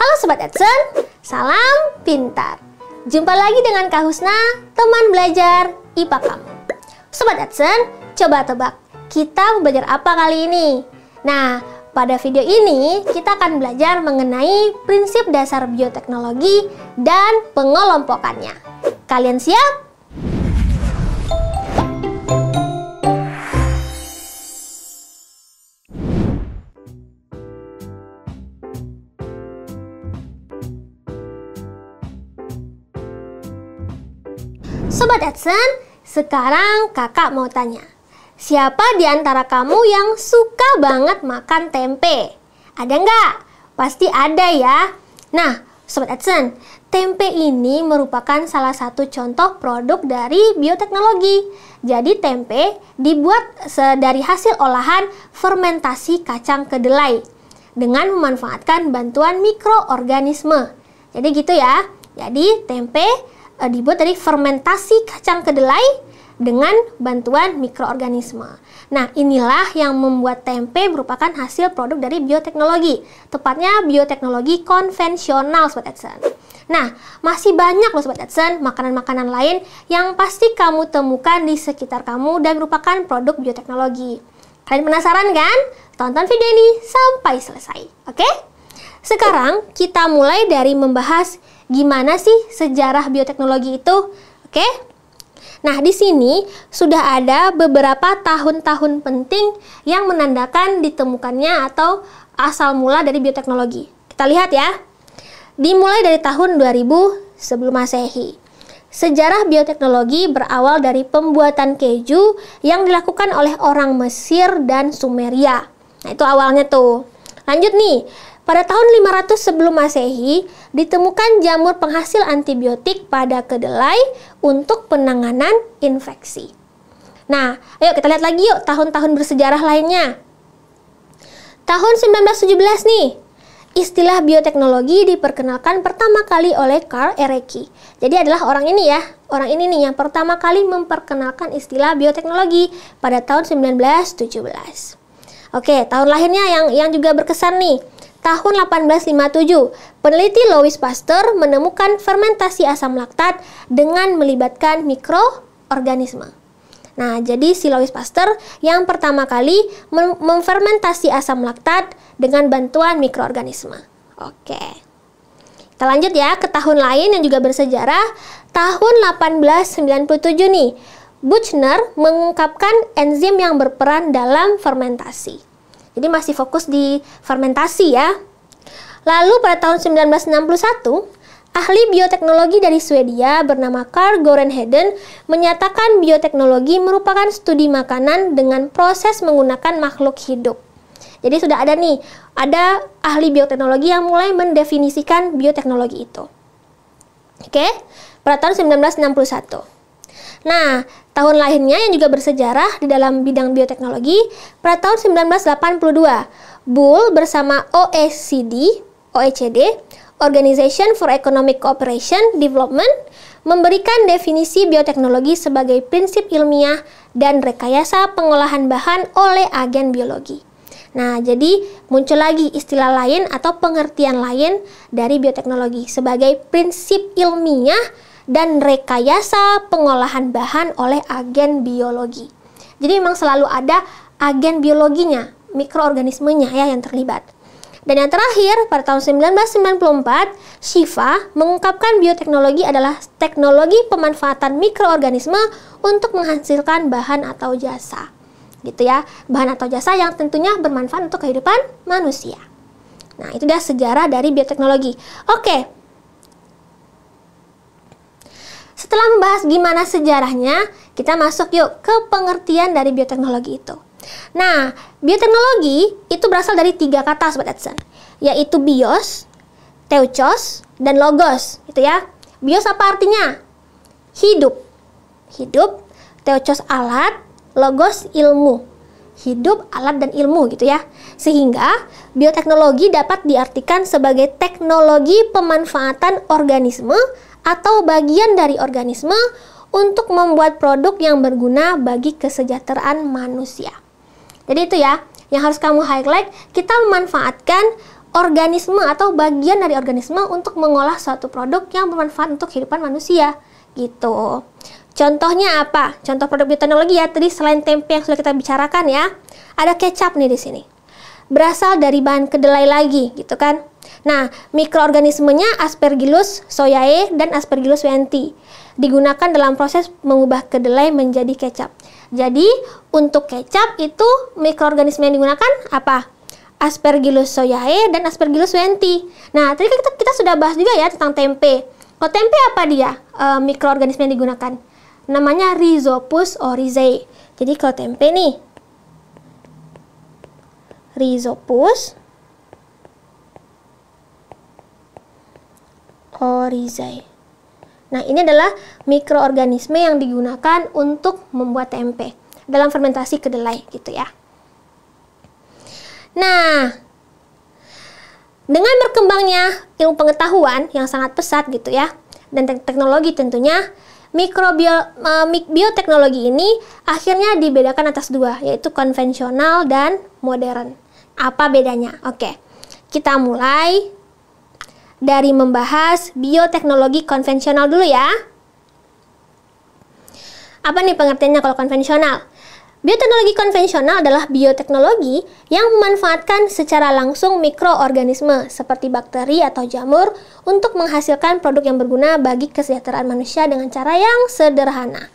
Halo Sobat Edson, salam pintar. Jumpa lagi dengan Kak Husna, teman belajar IPA kamu. Sobat Edson, coba tebak, kita belajar apa kali ini? Nah, pada video ini kita akan belajar mengenai prinsip dasar bioteknologi dan pengelompokannya. Kalian siap? Sobat Edson, sekarang kakak mau tanya. Siapa di antara kamu yang suka banget makan tempe? Ada nggak? Pasti ada ya. Nah, Sobat Edson, tempe ini merupakan salah satu contoh produk dari bioteknologi. Jadi tempe dibuat dari hasil olahan fermentasi kacang kedelai dengan memanfaatkan bantuan mikroorganisme. Jadi gitu ya. Jadi tempe uh, dibuat dari fermentasi kacang kedelai dengan bantuan mikroorganisme. Nah, inilah yang membuat tempe merupakan hasil produk dari bioteknologi, tepatnya bioteknologi konvensional Sobat Edson. Nah, masih banyak loh Sobat Edson makanan-makanan lain yang pasti kamu temukan di sekitar kamu dan merupakan produk bioteknologi. Kalian penasaran kan? Tonton video ini sampai selesai, oke? Okay? Sekarang kita mulai dari membahas gimana sih sejarah bioteknologi itu? Oke. Okay? Nah, di sini sudah ada beberapa tahun-tahun penting yang menandakan ditemukannya atau asal mula dari bioteknologi. Kita lihat ya. Dimulai dari tahun 2000 sebelum Masehi. Sejarah bioteknologi berawal dari pembuatan keju yang dilakukan oleh orang Mesir dan Sumeria. Nah, itu awalnya tuh. Lanjut nih, pada tahun 500 sebelum Masehi, ditemukan jamur penghasil antibiotik pada kedelai untuk penanganan infeksi. Nah, ayo kita lihat lagi yuk tahun-tahun bersejarah lainnya. Tahun 1917 nih, istilah bioteknologi diperkenalkan pertama kali oleh Carl Ereky. Jadi adalah orang ini ya, orang ini nih yang pertama kali memperkenalkan istilah bioteknologi pada tahun 1917. Oke, tahun lahirnya yang yang juga berkesan nih tahun 1857, peneliti Louis Pasteur menemukan fermentasi asam laktat dengan melibatkan mikroorganisme. Nah, jadi si Louis Pasteur yang pertama kali mem memfermentasi asam laktat dengan bantuan mikroorganisme. Oke. Kita lanjut ya ke tahun lain yang juga bersejarah, tahun 1897 nih. Buchner mengungkapkan enzim yang berperan dalam fermentasi. Jadi masih fokus di fermentasi ya. Lalu pada tahun 1961, Ahli bioteknologi dari Swedia bernama Carl Goren Heden menyatakan bioteknologi merupakan studi makanan dengan proses menggunakan makhluk hidup. Jadi sudah ada nih, ada ahli bioteknologi yang mulai mendefinisikan bioteknologi itu. Oke, pada tahun 1961. Nah, tahun lahirnya yang juga bersejarah di dalam bidang bioteknologi, pada tahun 1982, Bull bersama OECD, OECD, Organization for Economic Cooperation Development, memberikan definisi bioteknologi sebagai prinsip ilmiah dan rekayasa pengolahan bahan oleh agen biologi. Nah, jadi muncul lagi istilah lain atau pengertian lain dari bioteknologi sebagai prinsip ilmiah dan rekayasa pengolahan bahan oleh agen biologi. Jadi memang selalu ada agen biologinya, mikroorganismenya ya yang terlibat. Dan yang terakhir, pada tahun 1994, Shiva mengungkapkan bioteknologi adalah teknologi pemanfaatan mikroorganisme untuk menghasilkan bahan atau jasa. Gitu ya, bahan atau jasa yang tentunya bermanfaat untuk kehidupan manusia. Nah, itu dia sejarah dari bioteknologi. Oke, setelah membahas gimana sejarahnya, kita masuk yuk ke pengertian dari bioteknologi itu. Nah, bioteknologi itu berasal dari tiga kata Sobat Edson, yaitu bios, teuchos, dan logos, gitu ya. Bios apa artinya? Hidup. Hidup, teuchos alat, logos ilmu. Hidup, alat, dan ilmu gitu ya. Sehingga bioteknologi dapat diartikan sebagai teknologi pemanfaatan organisme atau bagian dari organisme untuk membuat produk yang berguna bagi kesejahteraan manusia. Jadi itu ya, yang harus kamu highlight, kita memanfaatkan organisme atau bagian dari organisme untuk mengolah suatu produk yang bermanfaat untuk kehidupan manusia gitu. Contohnya apa? Contoh produk bioteknologi ya, tadi selain tempe yang sudah kita bicarakan ya, ada kecap nih di sini. Berasal dari bahan kedelai lagi gitu kan. Nah, mikroorganismenya Aspergillus soyae dan Aspergillus venti digunakan dalam proses mengubah kedelai menjadi kecap. Jadi, untuk kecap itu mikroorganisme yang digunakan apa? Aspergillus soyae dan Aspergillus venti. Nah, tadi kan kita, kita sudah bahas juga ya tentang tempe. Kalau oh, tempe apa dia? E, mikroorganisme yang digunakan. Namanya Rhizopus oryzae. Jadi, kalau tempe nih Rhizopus Oryzae. Nah, ini adalah mikroorganisme yang digunakan untuk membuat tempe dalam fermentasi kedelai gitu ya. Nah, dengan berkembangnya ilmu pengetahuan yang sangat pesat gitu ya dan te teknologi tentunya mikrobio uh, bioteknologi ini akhirnya dibedakan atas dua yaitu konvensional dan modern. Apa bedanya? Oke. Kita mulai dari membahas bioteknologi konvensional dulu ya. Apa nih pengertiannya kalau konvensional? Bioteknologi konvensional adalah bioteknologi yang memanfaatkan secara langsung mikroorganisme seperti bakteri atau jamur untuk menghasilkan produk yang berguna bagi kesejahteraan manusia dengan cara yang sederhana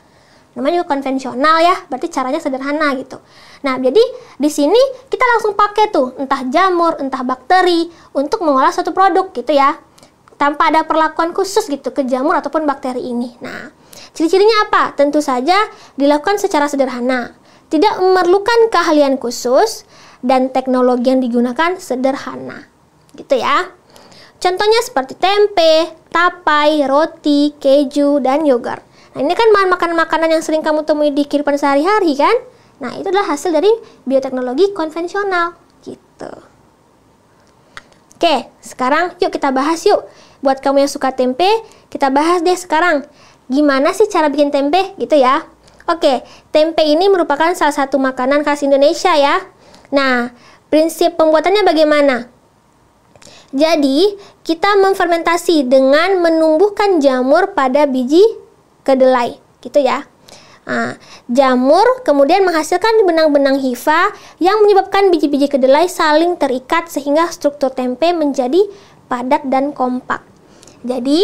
namanya juga konvensional ya, berarti caranya sederhana gitu. Nah, jadi di sini kita langsung pakai tuh entah jamur, entah bakteri untuk mengolah suatu produk gitu ya. Tanpa ada perlakuan khusus gitu ke jamur ataupun bakteri ini. Nah, ciri-cirinya apa? Tentu saja dilakukan secara sederhana, tidak memerlukan keahlian khusus dan teknologi yang digunakan sederhana. Gitu ya. Contohnya seperti tempe, tapai, roti, keju, dan yogurt. Nah, ini kan makanan-makanan yang sering kamu temui di kehidupan sehari-hari kan? Nah, itu adalah hasil dari bioteknologi konvensional gitu. Oke, sekarang yuk kita bahas yuk. Buat kamu yang suka tempe, kita bahas deh sekarang. Gimana sih cara bikin tempe gitu ya? Oke, tempe ini merupakan salah satu makanan khas Indonesia ya. Nah, prinsip pembuatannya bagaimana? Jadi, kita memfermentasi dengan menumbuhkan jamur pada biji kedelai gitu ya Nah, jamur kemudian menghasilkan benang-benang hifa yang menyebabkan biji-biji kedelai saling terikat sehingga struktur tempe menjadi padat dan kompak. Jadi,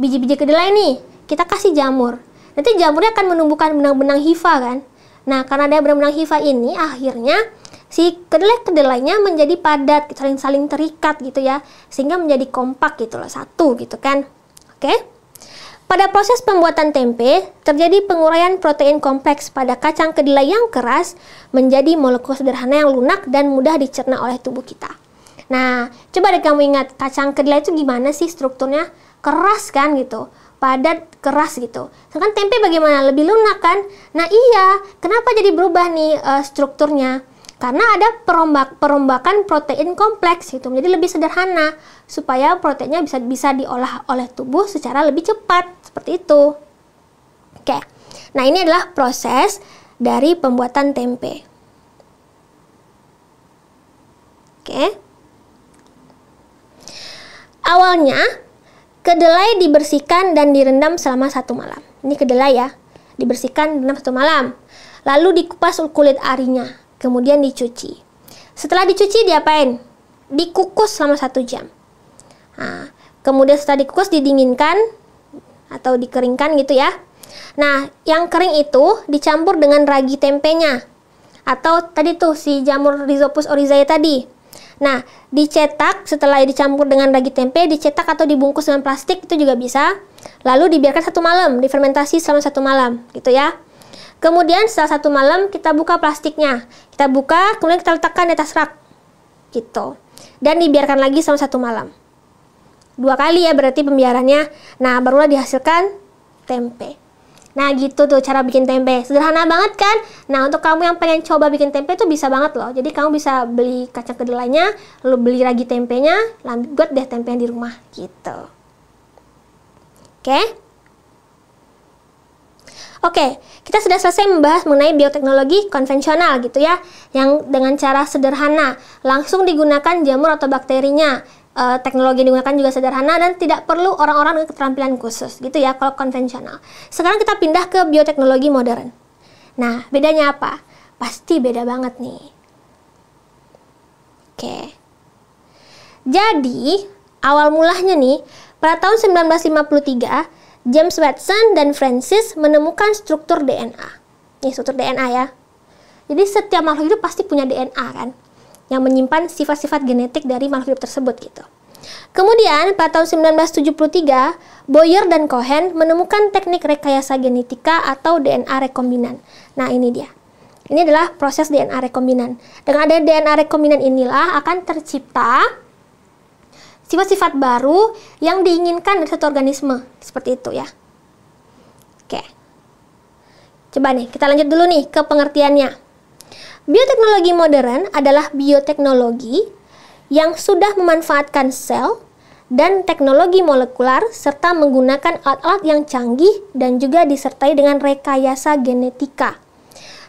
biji-biji kedelai nih kita kasih jamur. Nanti jamurnya akan menumbuhkan benang-benang hifa kan? Nah, karena ada benang-benang hifa ini akhirnya si kedelai-kedelainya menjadi padat, saling-saling terikat gitu ya, sehingga menjadi kompak gitu loh, satu gitu kan. Oke? Okay? Pada proses pembuatan tempe, terjadi penguraian protein kompleks pada kacang kedelai yang keras menjadi molekul sederhana yang lunak dan mudah dicerna oleh tubuh kita. Nah, coba deh kamu ingat kacang kedelai itu gimana sih strukturnya? Keras kan gitu, padat keras gitu. Sedangkan tempe bagaimana? Lebih lunak kan? Nah iya, kenapa jadi berubah nih uh, strukturnya? karena ada perombak perombakan protein kompleks itu menjadi lebih sederhana supaya proteinnya bisa bisa diolah oleh tubuh secara lebih cepat seperti itu. Oke. Nah, ini adalah proses dari pembuatan tempe. Oke. Awalnya kedelai dibersihkan dan direndam selama satu malam. Ini kedelai ya, dibersihkan direndam satu malam. Lalu dikupas kulit arinya kemudian dicuci. Setelah dicuci diapain? Dikukus selama satu jam. Nah, kemudian setelah dikukus didinginkan atau dikeringkan gitu ya. Nah, yang kering itu dicampur dengan ragi tempenya atau tadi tuh si jamur Rhizopus oryzae tadi. Nah, dicetak setelah dicampur dengan ragi tempe, dicetak atau dibungkus dengan plastik itu juga bisa. Lalu dibiarkan satu malam, difermentasi selama satu malam, gitu ya. Kemudian setelah satu malam kita buka plastiknya. Kita buka, kemudian kita letakkan di atas rak. Gitu. Dan dibiarkan lagi selama satu malam. Dua kali ya berarti pembiarannya. Nah, barulah dihasilkan tempe. Nah gitu tuh cara bikin tempe Sederhana banget kan Nah untuk kamu yang pengen coba bikin tempe tuh bisa banget loh Jadi kamu bisa beli kacang kedelainya Lalu beli ragi tempenya Lalu buat deh tempe yang di rumah gitu Oke okay? Oke, kita sudah selesai membahas mengenai bioteknologi konvensional gitu ya, yang dengan cara sederhana langsung digunakan jamur atau bakterinya. E, teknologi digunakan juga sederhana dan tidak perlu orang-orang dengan keterampilan khusus gitu ya kalau konvensional. Sekarang kita pindah ke bioteknologi modern. Nah, bedanya apa? Pasti beda banget nih. Oke. Jadi, awal mulanya nih, pada tahun 1953 James Watson dan Francis menemukan struktur DNA. Ini struktur DNA ya. Jadi setiap makhluk hidup pasti punya DNA kan, yang menyimpan sifat-sifat genetik dari makhluk hidup tersebut gitu. Kemudian pada tahun 1973, Boyer dan Cohen menemukan teknik rekayasa genetika atau DNA rekombinan. Nah ini dia. Ini adalah proses DNA rekombinan. Dengan ada DNA rekombinan inilah akan tercipta sifat-sifat baru yang diinginkan dari satu organisme. Seperti itu ya. Oke. Coba nih, kita lanjut dulu nih ke pengertiannya. Bioteknologi modern adalah bioteknologi yang sudah memanfaatkan sel dan teknologi molekular serta menggunakan alat-alat yang canggih dan juga disertai dengan rekayasa genetika.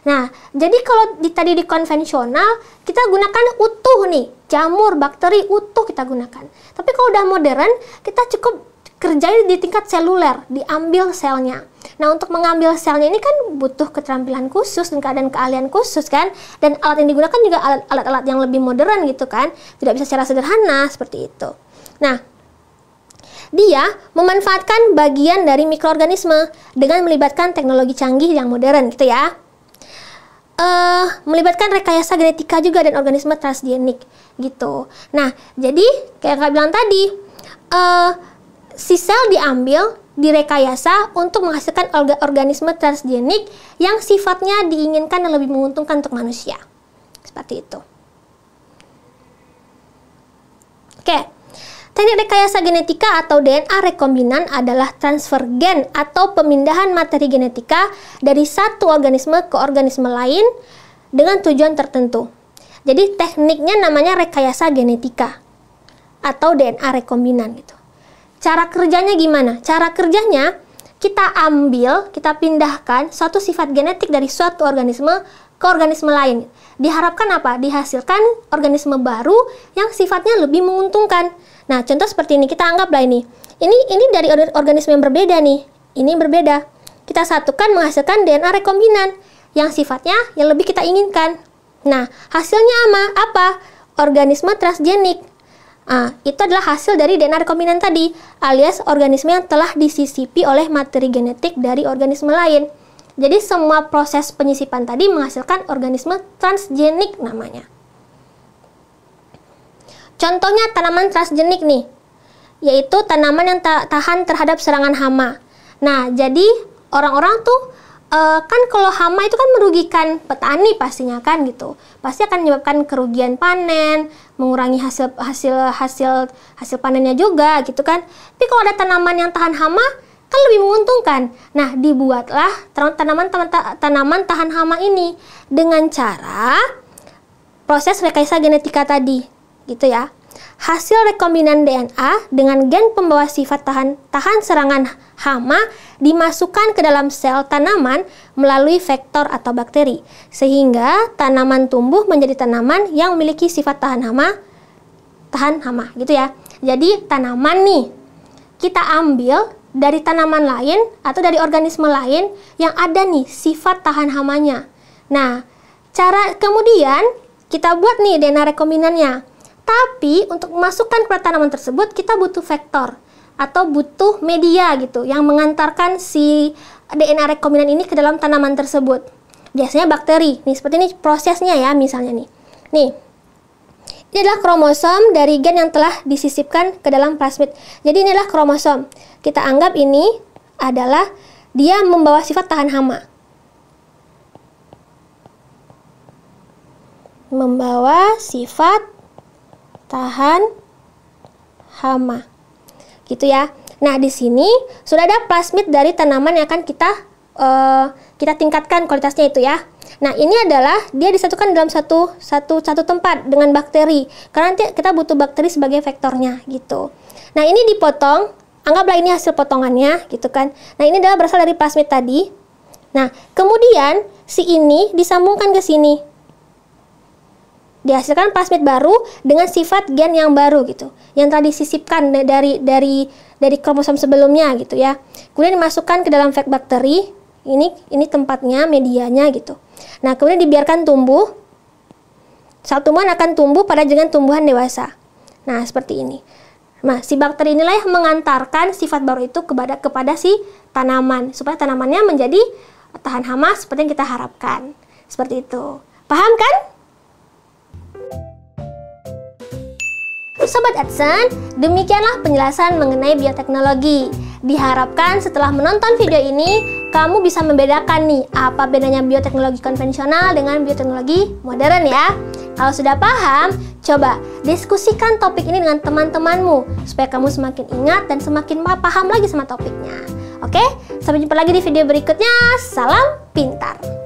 Nah, jadi kalau di, tadi di konvensional kita gunakan utuh nih jamur, bakteri utuh kita gunakan. Tapi kalau udah modern, kita cukup kerjain di tingkat seluler, diambil selnya. Nah, untuk mengambil selnya ini kan butuh keterampilan khusus dan keadaan keahlian khusus kan. Dan alat yang digunakan juga alat-alat yang lebih modern gitu kan. Tidak bisa secara sederhana seperti itu. Nah, dia memanfaatkan bagian dari mikroorganisme dengan melibatkan teknologi canggih yang modern gitu ya uh, melibatkan rekayasa genetika juga dan organisme transgenik gitu. Nah, jadi kayak kak bilang tadi, uh, si sel diambil direkayasa untuk menghasilkan organisme transgenik yang sifatnya diinginkan dan lebih menguntungkan untuk manusia. Seperti itu. Oke. Okay. Teknik rekayasa genetika atau DNA rekombinan adalah transfer gen atau pemindahan materi genetika dari satu organisme ke organisme lain dengan tujuan tertentu. Jadi tekniknya namanya rekayasa genetika atau DNA rekombinan gitu. Cara kerjanya gimana? Cara kerjanya kita ambil, kita pindahkan suatu sifat genetik dari suatu organisme ke organisme lain. Diharapkan apa? Dihasilkan organisme baru yang sifatnya lebih menguntungkan. Nah, contoh seperti ini kita anggaplah ini. Ini ini dari organisme yang berbeda nih. Ini berbeda. Kita satukan menghasilkan DNA rekombinan yang sifatnya yang lebih kita inginkan. Nah, hasilnya ama apa? Organisme transgenik. Ah, itu adalah hasil dari DNA rekombinan tadi, alias organisme yang telah disisipi oleh materi genetik dari organisme lain. Jadi semua proses penyisipan tadi menghasilkan organisme transgenik namanya. Contohnya tanaman transgenik nih, yaitu tanaman yang tahan terhadap serangan hama. Nah, jadi orang-orang tuh uh, kan kalau hama itu kan merugikan petani pastinya kan gitu. Pasti akan menyebabkan kerugian panen, mengurangi hasil hasil hasil hasil panennya juga gitu kan. Tapi kalau ada tanaman yang tahan hama kan lebih menguntungkan. Nah, dibuatlah tanaman tanaman tanaman tahan hama ini dengan cara proses rekayasa genetika tadi gitu ya. Hasil rekombinan DNA dengan gen pembawa sifat tahan, tahan serangan hama dimasukkan ke dalam sel tanaman melalui vektor atau bakteri, sehingga tanaman tumbuh menjadi tanaman yang memiliki sifat tahan hama, tahan hama gitu ya. Jadi tanaman nih kita ambil dari tanaman lain atau dari organisme lain yang ada nih sifat tahan hamanya. Nah, cara kemudian kita buat nih DNA rekombinannya. Tapi untuk memasukkan ke tanaman tersebut kita butuh vektor atau butuh media gitu yang mengantarkan si DNA rekombinan ini ke dalam tanaman tersebut. Biasanya bakteri. Nih seperti ini prosesnya ya misalnya nih. Nih. Ini adalah kromosom dari gen yang telah disisipkan ke dalam plasmid. Jadi ini adalah kromosom. Kita anggap ini adalah dia membawa sifat tahan hama. Membawa sifat tahan hama. Gitu ya. Nah, di sini sudah ada plasmid dari tanaman yang akan kita uh, kita tingkatkan kualitasnya itu ya. Nah, ini adalah dia disatukan dalam satu satu satu tempat dengan bakteri. Karena nanti kita butuh bakteri sebagai vektornya gitu. Nah, ini dipotong anggaplah ini hasil potongannya gitu kan. Nah, ini adalah berasal dari plasmid tadi. Nah, kemudian si ini disambungkan ke sini dihasilkan plasmid baru dengan sifat gen yang baru gitu yang telah disisipkan dari dari dari kromosom sebelumnya gitu ya kemudian dimasukkan ke dalam fag bakteri ini ini tempatnya medianya gitu nah kemudian dibiarkan tumbuh satu tumbuhan akan tumbuh pada dengan tumbuhan dewasa nah seperti ini Nah, si bakteri inilah yang mengantarkan sifat baru itu kepada kepada si tanaman supaya tanamannya menjadi tahan hama seperti yang kita harapkan. Seperti itu. Paham kan? Sobat AdSense, demikianlah penjelasan mengenai bioteknologi. Diharapkan setelah menonton video ini, kamu bisa membedakan nih apa bedanya bioteknologi konvensional dengan bioteknologi modern ya. Kalau sudah paham, coba diskusikan topik ini dengan teman-temanmu supaya kamu semakin ingat dan semakin paham lagi sama topiknya. Oke, sampai jumpa lagi di video berikutnya. Salam pintar!